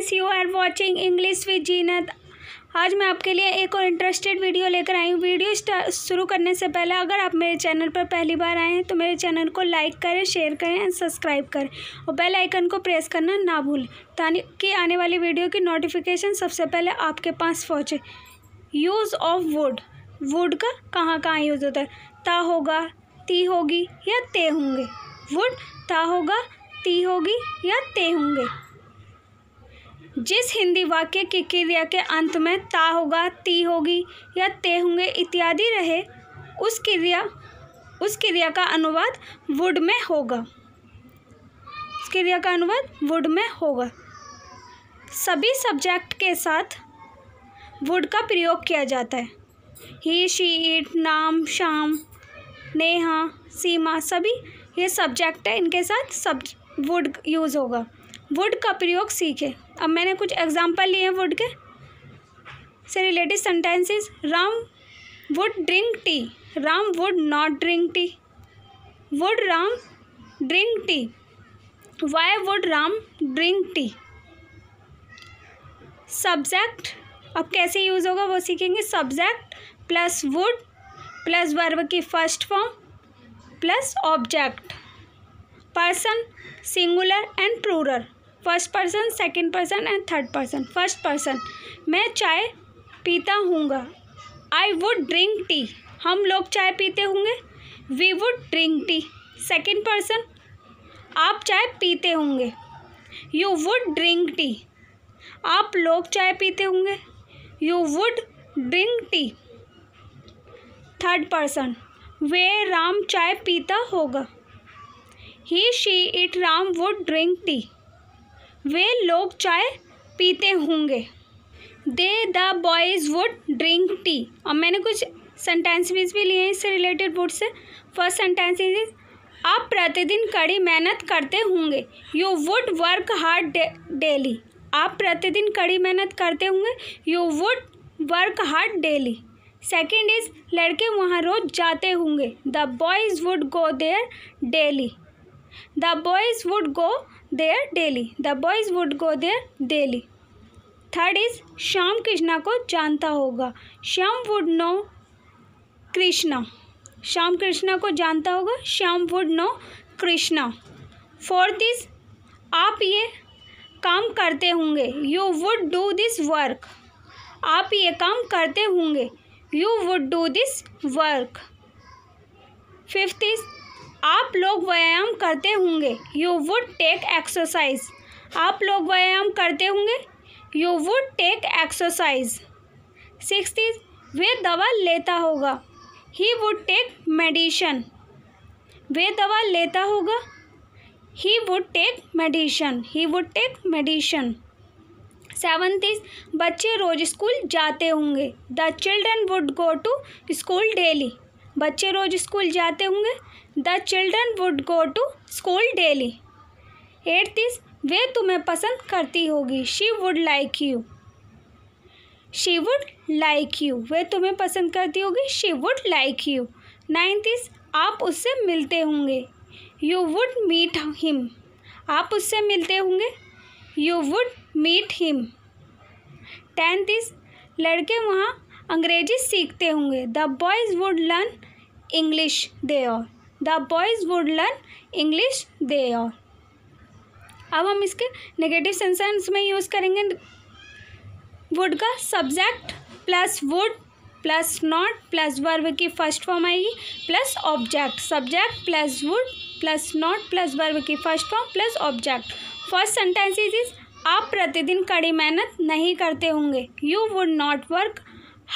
friends you are watching English with Zeenat आज मैं आपके लिए एक और इंटरेस्टेड वीडियो लेकर आई हूँ वीडियो शुरू करने से पहले अगर आप मेरे चैनल पर पहली बार आए हैं तो मेरे चैनल को लाइक करें शेयर करें एंड सब्सक्राइब करें और बेल आइकन को प्रेस करना ना भूलें ताकि आने वाली वीडियो की नोटिफिकेशन सबसे पहले आपके पास पहुँचे यूज़ ऑफ वुड वुड का कहाँ कहाँ यूज़ होता है ता होगा ती होगी या ते होंगे वुड ता होगा ती होगी या ते होंगे जिस हिंदी वाक्य की क्रिया के अंत में ता होगा ती होगी या ते होंगे इत्यादि रहे उस क्रिया उस क्रिया का अनुवाद वुड में होगा उस क्रिया का अनुवाद वुड में होगा सभी सब्जेक्ट के साथ वुड का प्रयोग किया जाता है ही शी इट नाम शाम नेहा सीमा सभी ये सब्जेक्ट है इनके साथ सब वुड यूज़ होगा वुड का प्रयोग सीखे अब मैंने कुछ एग्जाम्पल लिए हैं वुड के से related sentences Ram would drink tea Ram would not drink tea would Ram drink tea why would Ram drink tea subject अब कैसे यूज़ होगा वो सीखेंगे subject plus would plus verb की first form plus object person singular and plural first person second person and third person first person मैं चाय पीता हूँगा आई वुड ड्रिंक टी हम लोग चाय पीते होंगे we would drink T second person आप चाय पीते होंगे यू वुड ड्रिंक टी आप लोग चाय पीते होंगे you would drink tea third person वे राम चाय पीता होगा he she it Ram would drink tea वे लोग चाय पीते होंगे they the boys would drink tea और मैंने कुछ सेंटेंसेज भी लिए हैं इससे रिलेटेड वुड से फर्स्ट सेंटेंस इज आप प्रतिदिन कड़ी मेहनत करते होंगे you would work hard daily आप प्रतिदिन कड़ी मेहनत करते होंगे you would work hard daily second is लड़के वहाँ रोज़ जाते होंगे the boys would go there daily the boys would go there daily the boys would go there daily third is Shyam Krishna को जानता होगा श्याम वुड नो कृष्णा श्याम कृष्णा को जानता होगा Shyam would know Krishna fourth is आप ये काम करते होंगे you would do this work आप ये काम करते होंगे you would do this work fifth is आप लोग व्यायाम करते होंगे यू वुड टेक एक्सरसाइज आप लोग व्यायाम करते होंगे you would take exercise six is वे दवा लेता होगा ही वुड टेक मेडिशन वे दवा लेता होगा he would take medicine he would take medicine seventh is बच्चे रोज़ स्कूल जाते होंगे the children would go to school daily बच्चे रोज़ स्कूल जाते होंगे the children would go to school daily eight this वे तुम्हें पसंद करती होगी she would like you she would like you वे तुम्हें पसंद करती होगी she would like you ninth is आप उससे मिलते होंगे यू वुड मीट हिम आप उससे मिलते होंगे you would meet him tenth is लड़के वहाँ अंग्रेजी सीखते होंगे the boys would learn English there और the boys would learn English there और अब हम इसके नेगेटिव सेंसेंस में यूज़ करेंगे वुड का subject plus would plus not plus verb की फर्स्ट फॉर्म आएगी plus object subject plus would plus not plus verb की first form plus object first sentence is is आप प्रतिदिन कड़ी मेहनत नहीं करते होंगे you would not work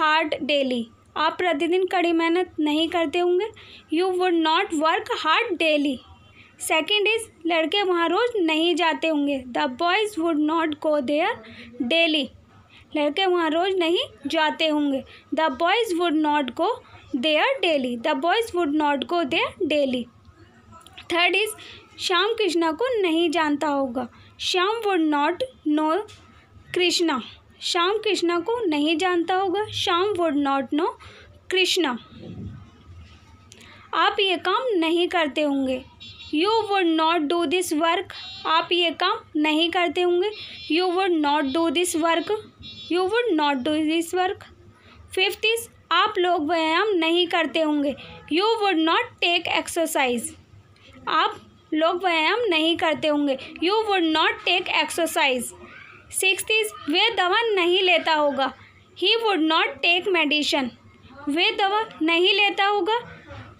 hard daily आप प्रतिदिन कड़ी मेहनत नहीं करते होंगे you would not work hard daily second is लड़के वहाँ रोज़ नहीं जाते होंगे the boys would not go there daily लड़के वहाँ रोज़ नहीं जाते होंगे the boys would not go there daily the boys would not go there daily third is Shyam Krishna को नहीं जानता होगा Shyam would not know Krishna Shyam Krishna को नहीं जानता होगा Shyam would not know Krishna आप ये काम नहीं करते होंगे you would not do this work आप ये काम नहीं करते होंगे you would not do this work you would not do this work fifth is आप लोग व्यायाम नहीं करते होंगे you would not take exercise आप लोग व्यायाम नहीं करते होंगे you would not take exercise sixth is वे दवा नहीं लेता होगा he would not take medicine वे दवा नहीं लेता होगा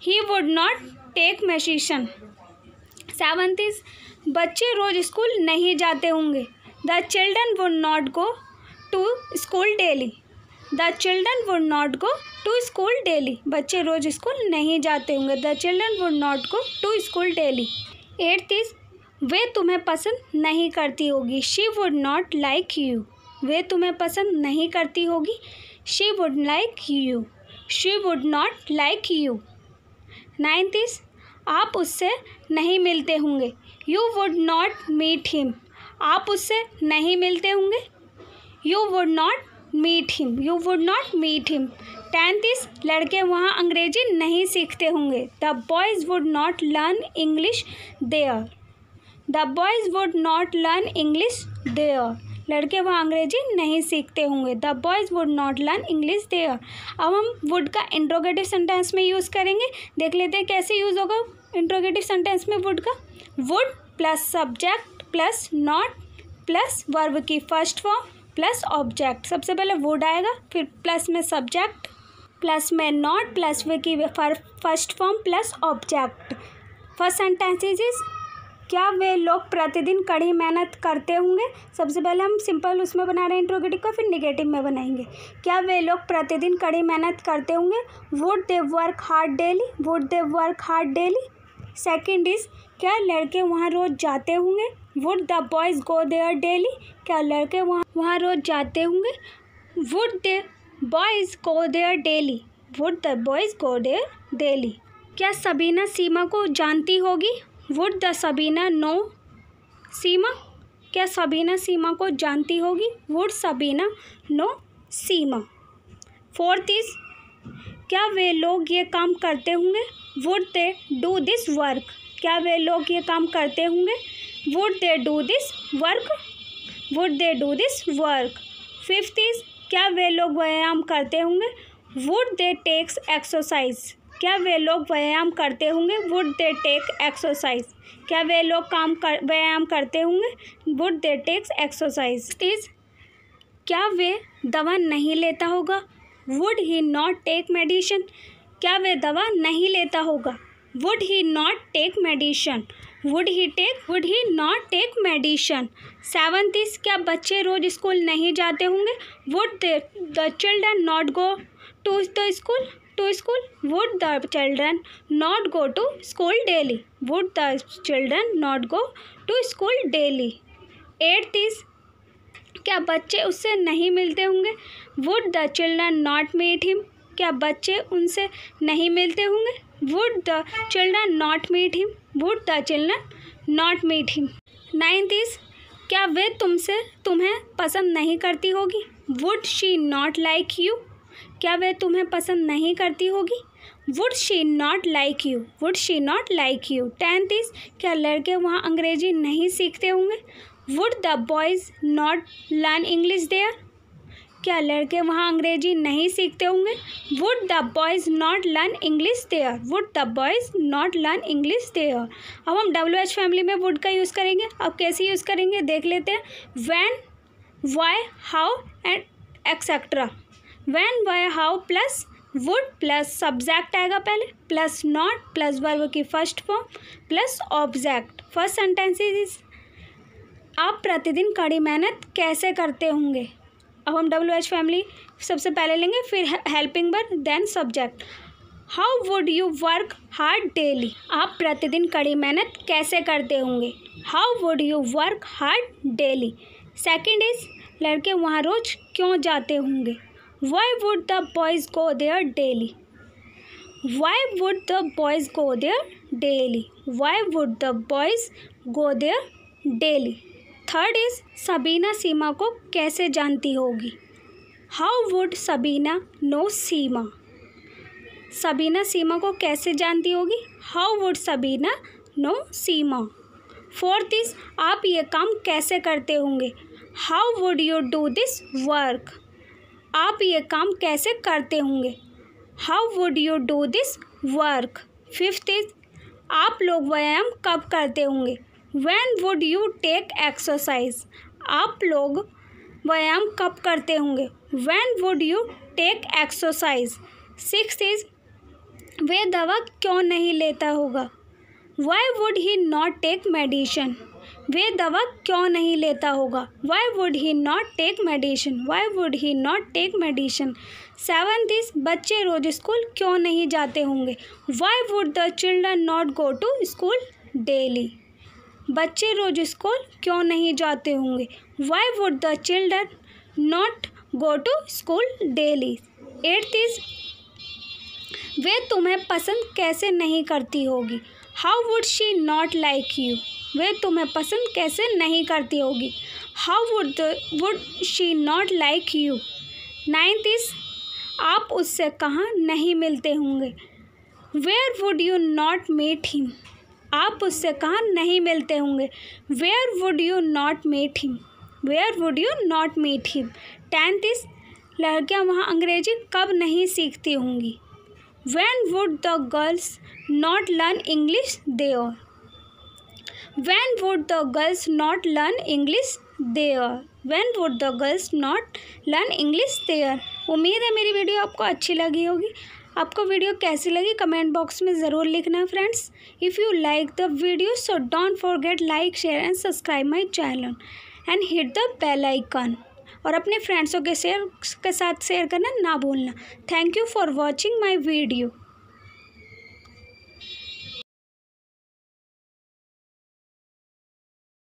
he would not take medicine is बच्चे रोज़ स्कूल नहीं जाते होंगे the children would not go to school daily the children would not go to school daily बच्चे रोज़ स्कूल नहीं जाते होंगे the children would not go to school daily eighth is वे तुम्हें पसंद नहीं करती होगी she would not like you वे तुम्हें पसंद नहीं करती होगी she would like you she would not like you ninth is आप उससे नहीं मिलते होंगे you would not meet him आप उससे नहीं मिलते होंगे you would not meet him you would not meet him tenth is लड़के वहाँ अंग्रेजी नहीं सीखते होंगे the boys would not learn English there the boys would not learn English there लड़के वहाँ अंग्रेजी नहीं सीखते होंगे the boys would not learn English there अब हम वुड का इंट्रोगेटिव सेंटेंस में यूज़ करेंगे देख लेते हैं कैसे यूज़ होगा इंट्रोगेटिव सेंटेंस में वुड का would plus subject plus not plus verb की फर्स्ट फॉर्म प्लस ऑब्जेक्ट सबसे पहले वुड आएगा फिर प्लस में सब्जेक्ट प्लस में नॉट प्लस वे की first form plus object first sentence is क्या वे लोग प्रतिदिन कड़ी मेहनत करते होंगे सबसे पहले हम सिंपल उसमें बना रहे हैं इंट्रोगेटिव को फिर निगेटिव में बनाएंगे क्या वे लोग प्रतिदिन कड़ी मेहनत करते होंगे would they work hard daily would they work hard daily second is क्या लड़के वहाँ रोज़ जाते होंगे would the boys go there daily क्या लड़के वहाँ वहाँ रोज़ जाते होंगे would the boys go there daily would the boys go there daily क्या सबीना सीमा को जानती होगी would the Sabina know Seema क्या सबीना सीमा को जानती होगी would Sabina know Seema fourth is क्या वे लोग ये काम करते होंगे would they do this work क्या वे लोग ये काम करते होंगे would they do this work would they do this work fifth is क्या वे लोग व्यायाम करते होंगे वुड दे टेक्स एक्सरसाइज क्या वे लोग व्यायाम करते होंगे वुड दे टेक एक्सरसाइज क्या वे लोग काम कर व्यायाम करते होंगे would they takes exercise is क्या वे दवा नहीं लेता होगा would he not take medicine क्या वे दवा नहीं लेता होगा would he not take medicine would he take would he not take medicine seventh is क्या बच्चे रोज स्कूल नहीं जाते होंगे would the children not go to the school to school would the children not go to school daily would the children not go to school daily eight is क्या बच्चे उससे नहीं मिलते होंगे would the children not meet him क्या बच्चे उनसे नहीं मिलते होंगे would the children not meet him would the children not meet him ninth is क्या वे तुमसे तुम्हें पसंद नहीं करती होगी would she not like you क्या वह तुम्हें पसंद नहीं करती होगी would she not like you would she not like you tenth is क्या लड़के वहाँ अंग्रेजी नहीं सीखते होंगे would the boys not learn English there क्या लड़के वहाँ अंग्रेजी नहीं सीखते होंगे would the boys not learn English there would the boys not learn English there अब हम डब्ल्यू एच फैमिली में वुड का यूज़ करेंगे अब कैसे यूज़ करेंगे देख लेते हैं when why how and etcetera when why how plus would plus subject आएगा पहले प्लस नॉट प्लस वर्ग की first form plus object first sentence is आप प्रतिदिन कड़ी मेहनत कैसे करते होंगे अब हम डब्ल्यू एच फैमिली सबसे पहले लेंगे फिर helping verb then subject how would you work hard daily आप प्रतिदिन कड़ी मेहनत कैसे करते होंगे how would you work hard daily second is लड़के वहाँ रोज़ क्यों जाते होंगे why would the boys go there daily why would the boys go there daily why would the boys go there daily third is Sabina Seema को कैसे जानती होगी how would Sabina know Seema Sabina Seema को कैसे जानती होगी how would Sabina know Seema fourth is आप ये काम कैसे करते होंगे how would you do this work आप ये काम कैसे करते होंगे how would you do this work fifth is आप लोग व्यायाम कब करते होंगे when would you take exercise आप लोग व्यायाम कब करते होंगे when would you take exercise six is वे दवा क्यों नहीं लेता होगा why would he not take medicine वे दवा क्यों नहीं लेता होगा why would he not take medicine why would he not take medicine seventh is बच्चे रोज स्कूल क्यों नहीं जाते होंगे why would the children not go to school daily बच्चे रोज स्कूल क्यों नहीं जाते होंगे why would the children not go to school daily eighth is वे तुम्हें पसंद कैसे नहीं करती होगी how would she not like you वे तुम्हें पसंद कैसे नहीं करती होगी how would would she not like you ninth is आप उससे कहाँ नहीं मिलते होंगे where would you not met him आप उससे कहाँ नहीं मिलते होंगे where would you not met him where would you not meet him tenth is लड़कियाँ वहाँ अंग्रेजी कब नहीं सीखती होंगी when would the girls not learn English there और when would the girls not learn english there when would the girls not learn english there उम्मीद है मेरी वीडियो आपको अच्छी लगी होगी आपको वीडियो कैसी लगी कमेंट बॉक्स में ज़रूर लिखना friends if you like the video so don't forget like share and subscribe my channel and hit the bell icon और अपने फ्रेंड्सों के शेयर के साथ शेयर करना ना भूलना thank you for watching my video